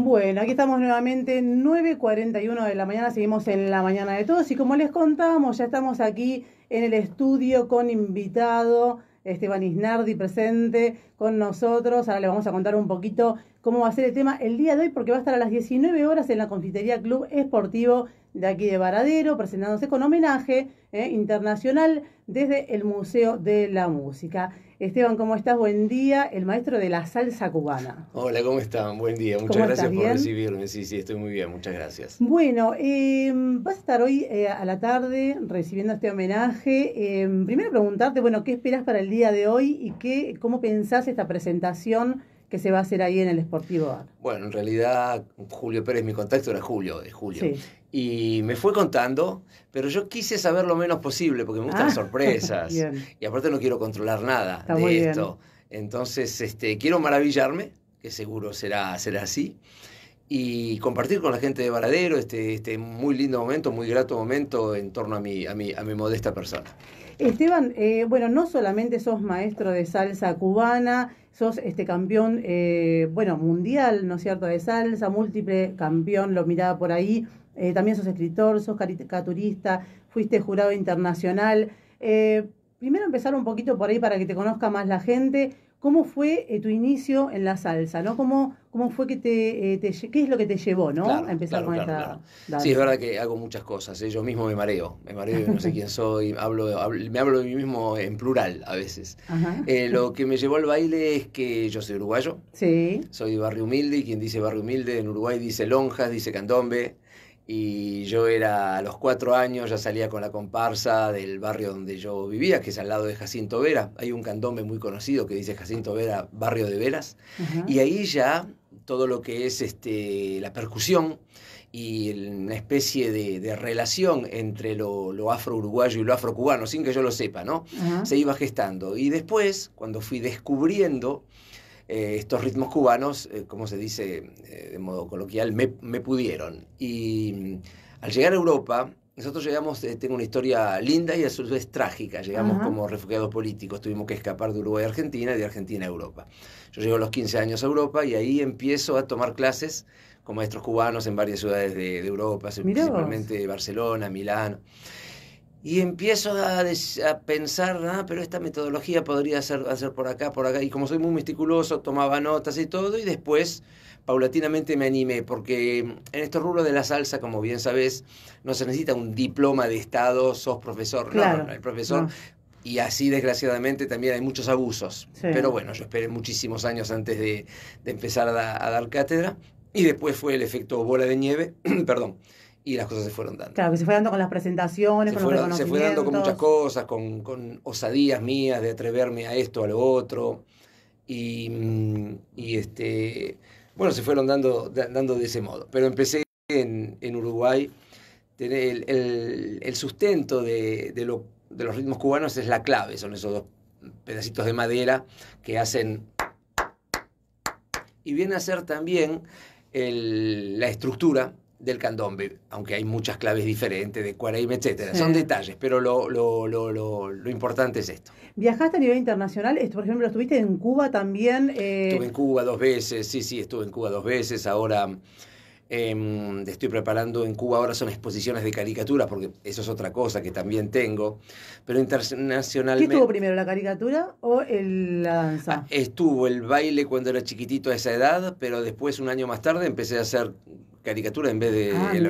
Bueno, aquí estamos nuevamente, 9.41 de la mañana, seguimos en la mañana de todos y como les contábamos, ya estamos aquí en el estudio con invitado Esteban Isnardi presente, con nosotros. Ahora le vamos a contar un poquito cómo va a ser el tema el día de hoy, porque va a estar a las 19 horas en la Confitería Club Esportivo de aquí de Varadero, presentándose con homenaje eh, internacional desde el Museo de la Música. Esteban, ¿cómo estás? Buen día, el maestro de la salsa cubana. Hola, ¿cómo están? Buen día, muchas gracias por recibirme. Sí, sí, estoy muy bien, muchas gracias. Bueno, eh, vas a estar hoy eh, a la tarde recibiendo este homenaje. primero preguntarte, bueno, ¿qué esperas para el día de hoy y qué, cómo pensás esta presentación que se va a hacer ahí en el Esportivo A Bueno, en realidad Julio Pérez, mi contacto era Julio, de Julio. Y me fue contando, pero yo quise saber lo menos posible porque me gustan ah, sorpresas. Y aparte no quiero controlar nada de esto. Entonces, este, quiero maravillarme, que seguro será, será así y compartir con la gente de Varadero este, este muy lindo momento, muy grato momento en torno a mi, a mi, a mi modesta persona. Esteban, eh, bueno, no solamente sos maestro de salsa cubana, sos este campeón, eh, bueno, mundial, ¿no es cierto?, de salsa, múltiple campeón, lo miraba por ahí, eh, también sos escritor, sos caricaturista, fuiste jurado internacional. primero empezar un poquito por ahí para que te conozca más la gente cómo fue eh, tu inicio en la salsa, ¿no? ¿Cómo, cómo fue que te, eh, ¿Qué es lo que te llevó, ¿no? a empezar con esta... Sí, es verdad que hago muchas cosas. ¿eh? Yo mismo me mareo. Me mareo, no sé quién soy. me hablo de mí mismo en plural a veces. lo que me llevó al baile es que yo soy uruguayo. Sí. Soy barrio humilde y quien dice barrio humilde en Uruguay dice lonjas, dice candombe y yo era a los cuatro años, ya salía con la comparsa del barrio donde yo vivía, que es al lado de Jacinto Vera. Hay un candombe muy conocido que dice Jacinto Vera, barrio de Veras. Y ahí ya todo lo que es este, la percusión y una especie de, relación entre lo, afro-uruguayo y lo afro-cubano, sin que yo lo sepa, ¿no? Se iba gestando. Y después, cuando fui descubriendo eh, estos ritmos cubanos, eh, como se dice eh, de modo coloquial, me, pudieron. Y mm, al llegar a Europa, nosotros llegamos, tengo una historia linda y a su vez trágica, llegamos como refugiados políticos, tuvimos que escapar de Uruguay a Argentina y de Argentina a Europa. Yo llego a los 15 años a Europa y ahí empiezo a tomar clases con maestros cubanos en varias ciudades de, Europa, principalmente Barcelona, Milán y empiezo a, pensar, ah, pero esta metodología podría ser por acá, por acá. Y como soy muy meticuloso, tomaba notas y todo, y después paulatinamente me animé, porque en estos rubros de la salsa, como bien sabes, no se necesita un diploma de Estado, sos profesor, no, no, el profesor... Y así, desgraciadamente, también hay muchos abusos. Pero bueno, yo esperé muchísimos años antes de, empezar a dar cátedra. Y después fue el efecto bola de nieve, perdón, y las cosas se fueron dando. Claro, que se fue dando con las presentaciones, se con Se fue dando con muchas cosas, con, osadías mías de atreverme a esto, a lo otro. Y, mm, este, bueno, se fueron dando, dando de ese modo. Pero empecé en, Uruguay. El, el, sustento de, los ritmos cubanos es la clave, son esos dos pedacitos de madera que hacen... Y viene a ser también la estructura del candombe, aunque hay muchas claves diferentes de cuareima, etcétera. Son detalles, pero lo, lo, lo, importante es esto. ¿Viajaste a nivel internacional? Esto, por ejemplo, estuviste en Cuba también. Eh, estuve en Cuba dos veces, sí, sí, estuve en Cuba dos veces. Ahora em, estoy preparando en Cuba, ahora son exposiciones de caricaturas, porque eso es otra cosa que también tengo. Pero internacionalmente... ¿Qué estuvo primero, la caricatura o la danza? Ah, estuvo el baile cuando era chiquitito a esa edad, pero después, un año más tarde, empecé a hacer caricatura en vez de ah, el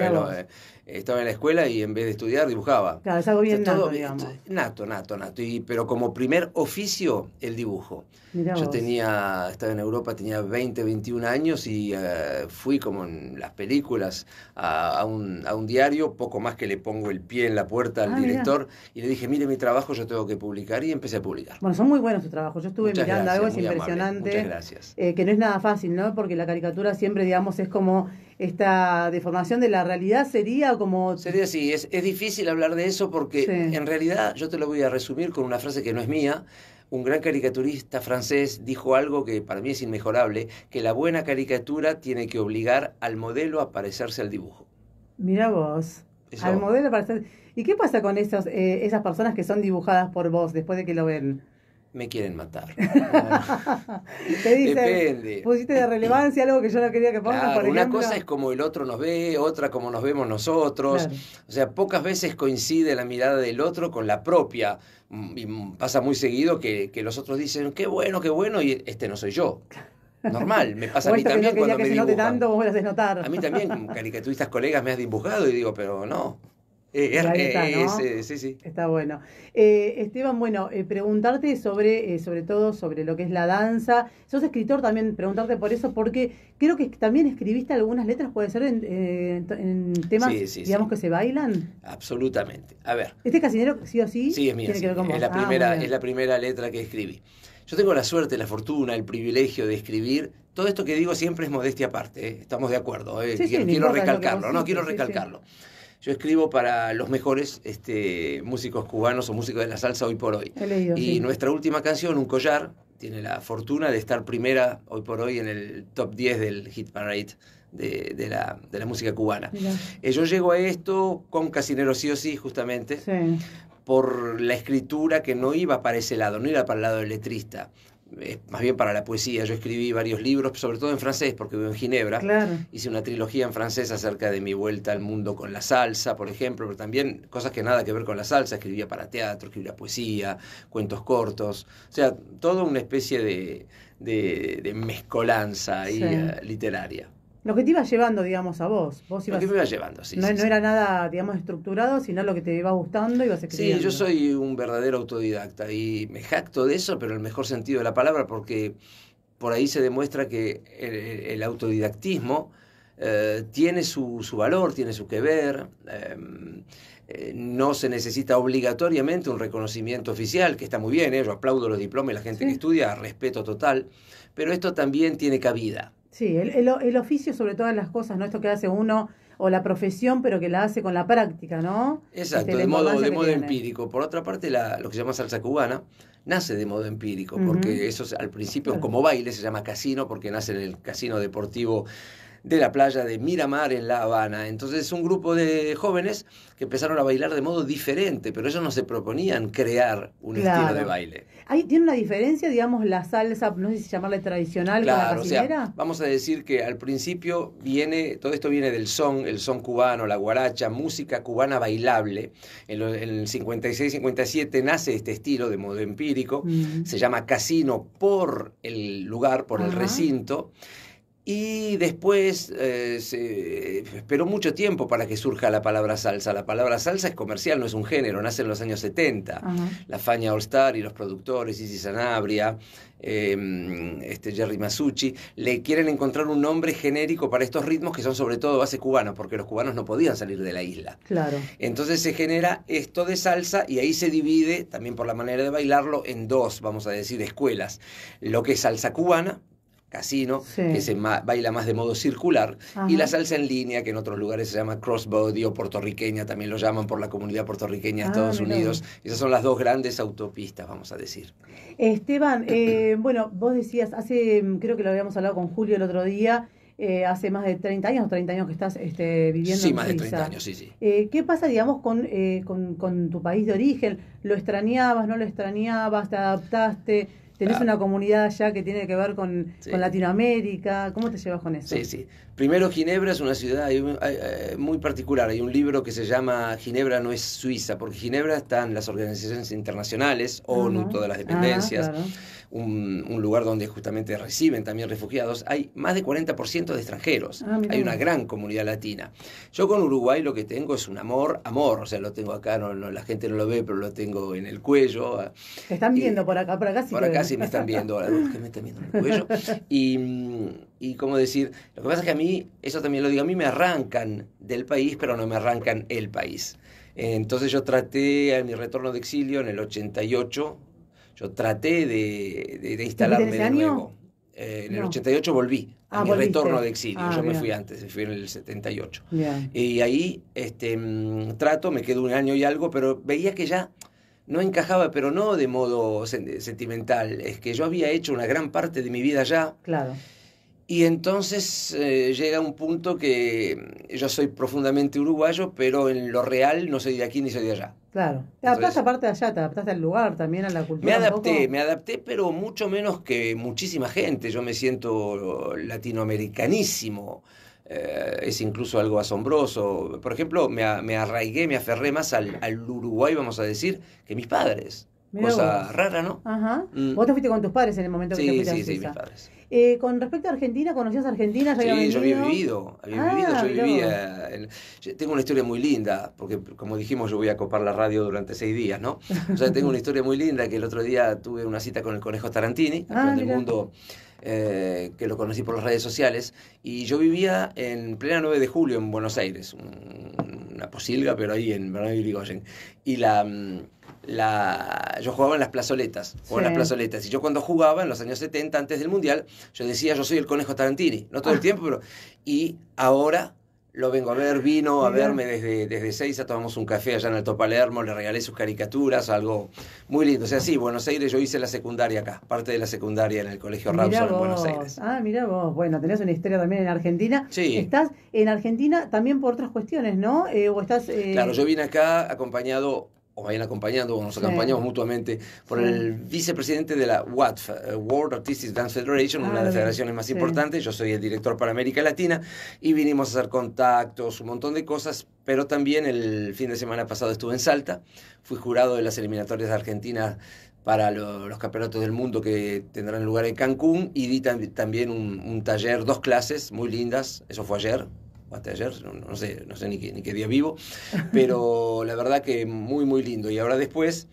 estaba en la escuela y en vez de estudiar dibujaba. Claro, es algo bien digamos. Nato, nato, nato. pero como primer oficio, el dibujo. Yo tenía, estaba en Europa, tenía 20, 21 años y eh, fui como en las películas a, un, diario, poco más que le pongo el pie en la puerta al ah, director y le dije, mire mi trabajo, yo tengo que publicar y empecé a publicar. Bueno, son muy buenos sus trabajos. Yo estuve mirando algo, es impresionante. Muchas gracias. Eh, que no es nada fácil, ¿no? Porque la caricatura siempre, digamos, es como esta deformación de la realidad sería Sería así, es, es difícil hablar de eso porque en realidad yo te lo voy a resumir con una frase que no es mía. Un gran caricaturista francés dijo algo que para mí es inmejorable, que la buena caricatura tiene que obligar al modelo a parecerse al dibujo. Mira vos. Al modelo a parecerse... ¿Y qué pasa con eh, esas personas que son dibujadas por vos después de que lo ven? me quieren matar. Te dicen, Depende. pusiste de relevancia algo que yo no quería que pongas? Una cosa es como el otro nos ve, otra como nos vemos nosotros. O sea, pocas veces coincide la mirada del otro con la propia. Mm, y mm, pasa muy seguido que, los otros dicen, qué bueno, qué bueno, y este no soy yo. Normal, me pasa a mí también cuando me dibujan A mí también, caricaturistas colegas me has dibujado y digo, pero no. Está bueno. Eh, Esteban, bueno, eh, preguntarte sobre, eh, sobre todo sobre lo que es la danza. Sos escritor también, preguntarte por eso, porque creo que también escribiste algunas letras, puede ser, en, temas, digamos, que se bailan. Absolutamente. A ver. ¿Este casinero sí o sí? Sí, es mía Es, la ah, primera, es la primera letra que escribí. Yo tengo la suerte, la fortuna, el privilegio de escribir. Todo esto que digo siempre es modestia aparte, estamos de acuerdo. quiero, recalcarlo, no quiero recalcarlo yo escribo para los mejores este, músicos cubanos o músicos de la salsa hoy por hoy. y nuestra última canción, Un collar, tiene la fortuna de estar primera hoy por hoy en el top 10 del Hit Parade. De, la, música cubana. Eh, yo llego a esto con Casinero sí o sí, justamente, por la escritura que no iba para ese lado, no iba para el lado del letrista eh, más bien para la poesía. Yo escribí varios libros, sobre todo en francés, porque vivo en Ginebra. Hice una trilogía en francés acerca de mi vuelta al mundo con la salsa, por ejemplo, pero también cosas que nada que ver con la salsa. Escribía para teatro, escribía poesía, cuentos cortos. O sea, toda una especie de, de, mezcolanza ahí, eh, literaria. Lo que te iba llevando, digamos, a vos. lo que me iba llevando, sí. No, era nada, digamos, estructurado, sino lo que te iba gustando y vas escribiendo. Sí, yo soy un verdadero autodidacta y me jacto de eso, pero en el mejor sentido de la palabra, porque por ahí se demuestra que el, autodidactismo eh, tiene su, valor, tiene su que ver. Em, eh, no se necesita obligatoriamente un reconocimiento oficial, que está muy bien, ¿eh? yo aplaudo los diplomas y la gente que estudia, respeto total, pero esto también tiene cabida. Sí, el, oficio sobre todas las cosas, ¿no? Esto que hace uno, o la profesión, pero que la hace con la práctica, ¿no? Exacto, este, de modo, empírico. Por otra parte, la, lo que se llama salsa cubana nace de modo empírico, porque eso al principio, como baile, se llama casino, porque nace en el casino deportivo de la playa de Miramar en La Habana. Entonces un grupo de jóvenes que empezaron a bailar de modo diferente, pero ellos no se proponían crear un estilo de baile. Ahí tiene una diferencia, digamos, la salsa, no sé si llamarla tradicional vamos a decir que al principio viene, todo esto viene del son, el son cubano, la guaracha, música cubana bailable. En, el 56-57 nace este estilo de modo empírico, mm. se llama casino por el lugar, por el recinto. Y después eh, esperó mucho tiempo para que surja la palabra salsa. La palabra salsa es comercial, no es un género, nace en los años 70. La Faña All Star y los productores, Isis Sanabria, em, este Jerry Masucci, le quieren encontrar un nombre genérico para estos ritmos que son sobre todo base cubana, porque los cubanos no podían salir de la isla. Claro. Entonces se genera esto de salsa y ahí se divide, también por la manera de bailarlo, en dos, vamos a decir, escuelas. Lo que es salsa cubana, casino, que se baila más de modo circular, y la salsa en línea, que en otros lugares se llama crossbody o puertorriqueña, también lo llaman por la comunidad puertorriqueña de ah, Estados Unidos. Esas son las dos grandes autopistas, vamos a decir. Esteban, eh, bueno, vos decías, hace, mm, creo que lo habíamos hablado con Julio el otro día, eh, hace más de 30 años, o 30 años que estás este, viviendo sí, en Sí, más de 30 años, sí, sí. Eh, ¿Qué pasa, digamos, con, con, tu país de origen? ¿Lo extrañabas, no lo extrañabas, te adaptaste? Tenés una comunidad allá que tiene que ver con, Latinoamérica. ¿Cómo te llevas con eso? Sí, sí. Primero, Ginebra es una ciudad eh, muy particular. Hay un libro que se llama Ginebra no es Suiza, porque Ginebra están las organizaciones internacionales, ONU, todas las ah, dependencias un, lugar donde justamente reciben también refugiados, hay más de 40% de extranjeros. Ah, hay una gran comunidad latina. Yo con Uruguay lo que tengo es un amor, amor, o sea, lo tengo acá, no, la gente no lo ve, pero lo tengo en el cuello. están viendo por acá, por acá sí. Por acá sí me están viendo, me están viendo en el cuello? Y, ¿cómo como decir, lo que pasa es que a mí, eso también lo digo, a mí me arrancan del país, pero no me arrancan el país. Entonces yo traté a mi retorno de exilio en el 88, yo traté de, de, instalarme de nuevo. Eh, en el 88 volví a ah, mi retorno de exilio. Ah, yo me fui antes, me fui en el 78. Y ahí este, mm, trato, me quedo un año y algo, pero veía que ya no encajaba, pero no de modo sentimental, es que yo había hecho una gran parte de mi vida ya... Claro. Y entonces eh, llega un punto que mm, yo soy profundamente uruguayo, pero en lo real no soy de aquí ni soy de allá. Claro. Te adaptaste aparte de allá, te adaptaste al lugar también, a la cultura. Me adapté, me adapté, pero mucho menos que muchísima gente. Yo me siento latinoamericanísimo. Eh, es incluso algo asombroso. Por ejemplo, me, me arraigué, me aferré más al, Uruguay, vamos a decir, que mis padres. cosa rara, ¿no? Ajá. Mm. Vos te fuiste con tus padres en el momento que te fuiste sí, a Sí, mis padres. Eh, con respecto a Argentina, ¿conocías Argentina? sí, yo había vivido, había ah, vivido, yo vivía. tengo una historia muy linda, porque como dijimos, yo voy a copar la radio durante seis días, ¿no? O sea, tengo una historia muy linda que el otro día tuve una cita con el conejo Tarantini, ah, del mundo. Eh, que lo conocí por las redes sociales, y yo vivía en plena 9 de julio en Buenos Aires, una posilga, pero ahí en Bernardo Y la, mm, la, yo jugaba en las plazoletas, o las plazoletas. Y yo cuando jugaba en los años 70, antes del Mundial, yo decía, yo soy el conejo Tarantini, no todo el ah. tiempo, pero... Y ahora lo vengo a ver, vino a verme desde, desde Seiza, tomamos un café allá en el Palermo, le regalé sus caricaturas, algo muy lindo. O sea, sí, Buenos Aires, yo hice la secundaria acá, parte de la secundaria en el Colegio Rawson en Buenos Aires. Ah, mira vos, bueno, tenés una historia también en Argentina. Sí. Estás en Argentina también por otras cuestiones, ¿no? Eh, o estás... Eh, claro, yo vine acá acompañado vayan acompañando, nos acompañamos mutuamente, por el vicepresidente de la WATF, eh, World Artistic Dance Federation, una de las ah, federaciones más importantes, yo soy el director para América Latina, y vinimos a hacer contactos, un montón de cosas, pero también el fin de semana pasado estuve en Salta, fui jurado de las eliminatorias de Argentina para los campeonatos del mundo que tendrán lugar en Cancún, y di también un, un taller, dos clases muy lindas, eso fue ayer, hasta ayer, no, sé, no sé ni qué, día vivo, pero la verdad que muy, muy lindo. Y ahora después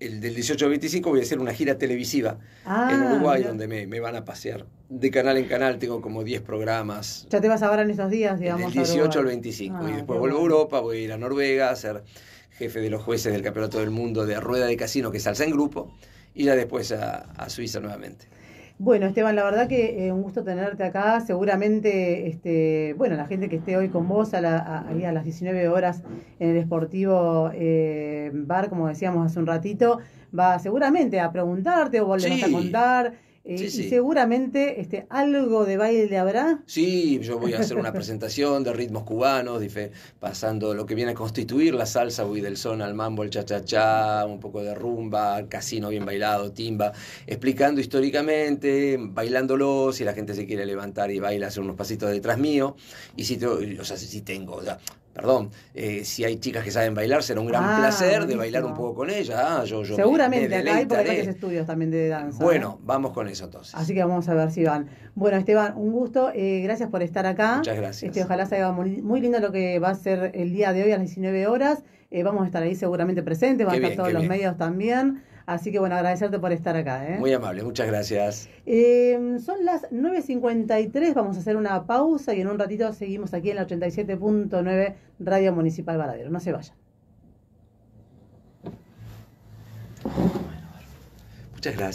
el del 18 al 25 voy a hacer una gira televisiva ah, en Uruguay donde me, van a pasear de canal en canal tengo como 10 programas ya te vas a ver en estos días digamos del 18 al 25 ah, y después vuelvo a Europa voy a ir a Noruega a ser jefe de los jueces del campeonato del mundo de rueda de casino que es salsa en grupo y ya después a Suiza nuevamente bueno, Esteban, la verdad que es eh, un gusto tenerte acá. Seguramente, este, bueno, la gente que esté hoy con vos a, la, a, a las 19 horas en el Esportivo eh, Bar, como decíamos hace un ratito, va seguramente a preguntarte o volvemos a contar. Eh, y seguramente este, algo de baile habrá. Sí, yo voy a hacer una presentación de ritmos cubanos, pasando lo que viene a constituir la salsa, voy del son al mambo, el cha-cha-cha, un poco de rumba, casino bien bailado, timba, explicando históricamente, bailándolo, si la gente se quiere levantar y baila, hacer unos pasitos detrás mío. Y si, si tengo, perdón, eh, si hay chicas que saben bailar, será un gran ah, placer de bailar un poco con ellas. Ah, seguramente, acá hay varios estudios también de danza. Bueno, vamos con eso entonces. Así que vamos a ver si van. Bueno, Esteban, un gusto, eh, gracias por estar acá. Muchas gracias. Este, ojalá salga muy, lindo lo que va a ser el día de hoy a las 19 horas. Eh, vamos a estar ahí seguramente presentes, van a estar todos los medios también. Así que bueno, agradecerte por estar acá. ¿eh? Muy amable, muchas gracias. Em, son las 9.53, vamos a hacer una pausa y en un ratito seguimos aquí en la 87.9 Radio Municipal Baradero. No se vayan. muchas gracias.